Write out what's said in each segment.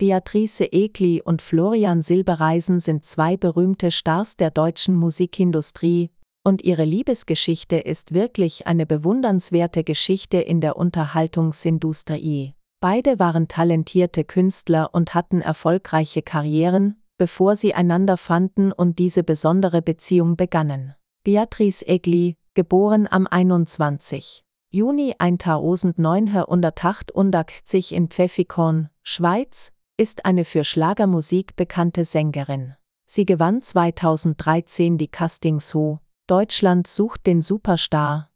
Beatrice Egli und Florian Silbereisen sind zwei berühmte Stars der deutschen Musikindustrie, und ihre Liebesgeschichte ist wirklich eine bewundernswerte Geschichte in der Unterhaltungsindustrie. Beide waren talentierte Künstler und hatten erfolgreiche Karrieren, bevor sie einander fanden und diese besondere Beziehung begannen. Beatrice Egli, geboren am 21. Juni 1988 in Pfäffikon, Schweiz, ist eine für Schlagermusik bekannte Sängerin. Sie gewann 2013 die Casting Show Deutschland sucht den Superstar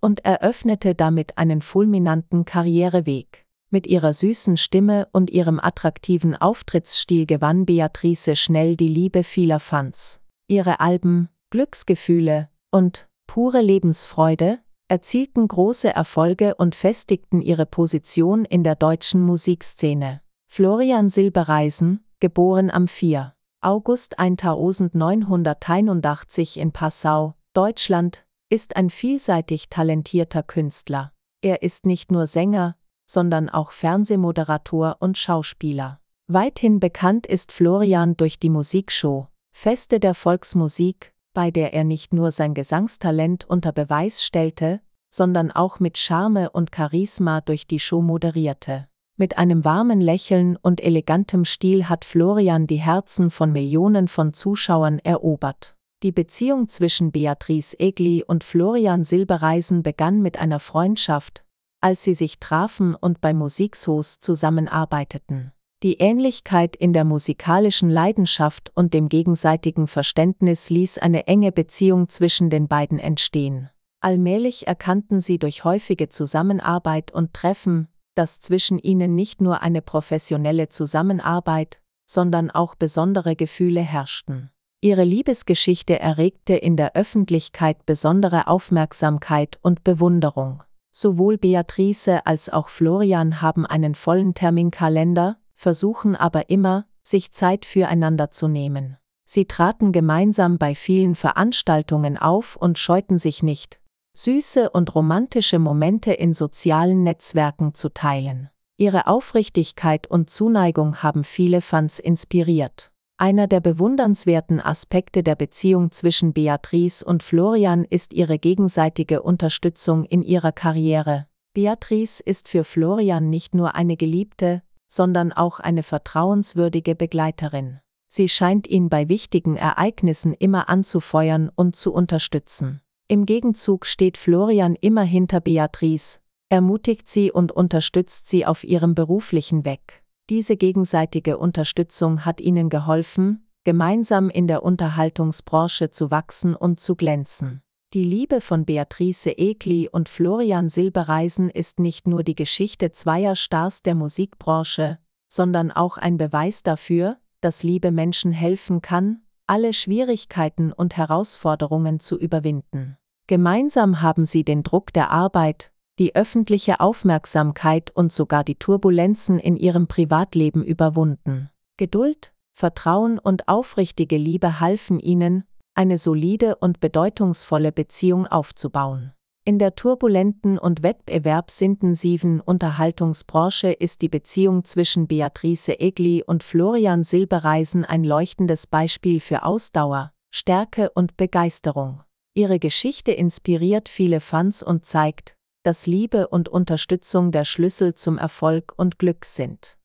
und eröffnete damit einen fulminanten Karriereweg. Mit ihrer süßen Stimme und ihrem attraktiven Auftrittsstil gewann Beatrice schnell die Liebe vieler Fans. Ihre Alben Glücksgefühle und pure Lebensfreude erzielten große Erfolge und festigten ihre Position in der deutschen Musikszene. Florian Silbereisen, geboren am 4. August 1981 in Passau, Deutschland, ist ein vielseitig talentierter Künstler. Er ist nicht nur Sänger, sondern auch Fernsehmoderator und Schauspieler. Weithin bekannt ist Florian durch die Musikshow Feste der Volksmusik, bei der er nicht nur sein Gesangstalent unter Beweis stellte, sondern auch mit Charme und Charisma durch die Show moderierte. Mit einem warmen Lächeln und elegantem Stil hat Florian die Herzen von Millionen von Zuschauern erobert. Die Beziehung zwischen Beatrice Egli und Florian Silbereisen begann mit einer Freundschaft, als sie sich trafen und bei Musikshows zusammenarbeiteten. Die Ähnlichkeit in der musikalischen Leidenschaft und dem gegenseitigen Verständnis ließ eine enge Beziehung zwischen den beiden entstehen. Allmählich erkannten sie durch häufige Zusammenarbeit und Treffen, dass zwischen ihnen nicht nur eine professionelle Zusammenarbeit, sondern auch besondere Gefühle herrschten. Ihre Liebesgeschichte erregte in der Öffentlichkeit besondere Aufmerksamkeit und Bewunderung. Sowohl Beatrice als auch Florian haben einen vollen Terminkalender, versuchen aber immer, sich Zeit füreinander zu nehmen. Sie traten gemeinsam bei vielen Veranstaltungen auf und scheuten sich nicht, süße und romantische Momente in sozialen Netzwerken zu teilen. Ihre Aufrichtigkeit und Zuneigung haben viele Fans inspiriert. Einer der bewundernswerten Aspekte der Beziehung zwischen Beatrice und Florian ist ihre gegenseitige Unterstützung in ihrer Karriere. Beatrice ist für Florian nicht nur eine Geliebte, sondern auch eine vertrauenswürdige Begleiterin. Sie scheint ihn bei wichtigen Ereignissen immer anzufeuern und zu unterstützen. Im Gegenzug steht Florian immer hinter Beatrice, ermutigt sie und unterstützt sie auf ihrem beruflichen Weg. Diese gegenseitige Unterstützung hat ihnen geholfen, gemeinsam in der Unterhaltungsbranche zu wachsen und zu glänzen. Die Liebe von Beatrice Egli und Florian Silbereisen ist nicht nur die Geschichte zweier Stars der Musikbranche, sondern auch ein Beweis dafür, dass Liebe Menschen helfen kann, alle Schwierigkeiten und Herausforderungen zu überwinden. Gemeinsam haben sie den Druck der Arbeit, die öffentliche Aufmerksamkeit und sogar die Turbulenzen in ihrem Privatleben überwunden. Geduld, Vertrauen und aufrichtige Liebe halfen ihnen, eine solide und bedeutungsvolle Beziehung aufzubauen. In der turbulenten und wettbewerbsintensiven Unterhaltungsbranche ist die Beziehung zwischen Beatrice Egli und Florian Silbereisen ein leuchtendes Beispiel für Ausdauer, Stärke und Begeisterung. Ihre Geschichte inspiriert viele Fans und zeigt, dass Liebe und Unterstützung der Schlüssel zum Erfolg und Glück sind.